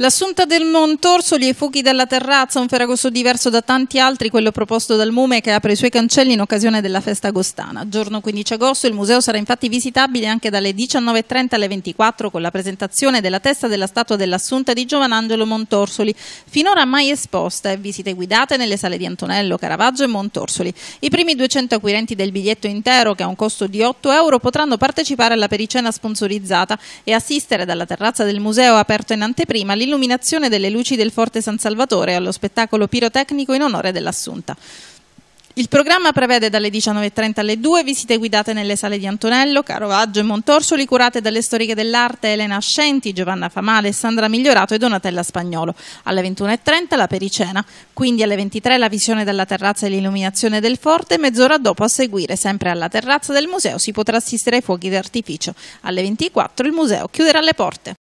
L'assunta del Montorsoli e i fuochi dalla terrazza, un ferragosto diverso da tanti altri, quello proposto dal Mume che apre i suoi cancelli in occasione della festa agostana. Giorno 15 agosto il museo sarà infatti visitabile anche dalle 19.30 alle 24 con la presentazione della testa della statua dell'assunta di Giovanangelo Montorsoli, finora mai esposta e visite guidate nelle sale di Antonello, Caravaggio e Montorsoli. I primi 200 acquirenti del biglietto intero, che ha un costo di 8 euro, potranno partecipare alla pericena sponsorizzata e assistere dalla terrazza del museo aperto in anteprima l'illuminazione delle luci del Forte San Salvatore allo spettacolo pirotecnico in onore dell'Assunta. Il programma prevede dalle 19.30 alle 2 visite guidate nelle sale di Antonello, Carovaggio e Montorsoli, curate dalle storiche dell'arte Elena Ascenti, Giovanna Famale, Sandra Migliorato e Donatella Spagnolo. Alle 21.30 la pericena, quindi alle 23 la visione della terrazza e l'illuminazione del forte, e mezz'ora dopo a seguire, sempre alla terrazza del museo, si potrà assistere ai fuochi d'artificio. Alle 24 il museo chiuderà le porte.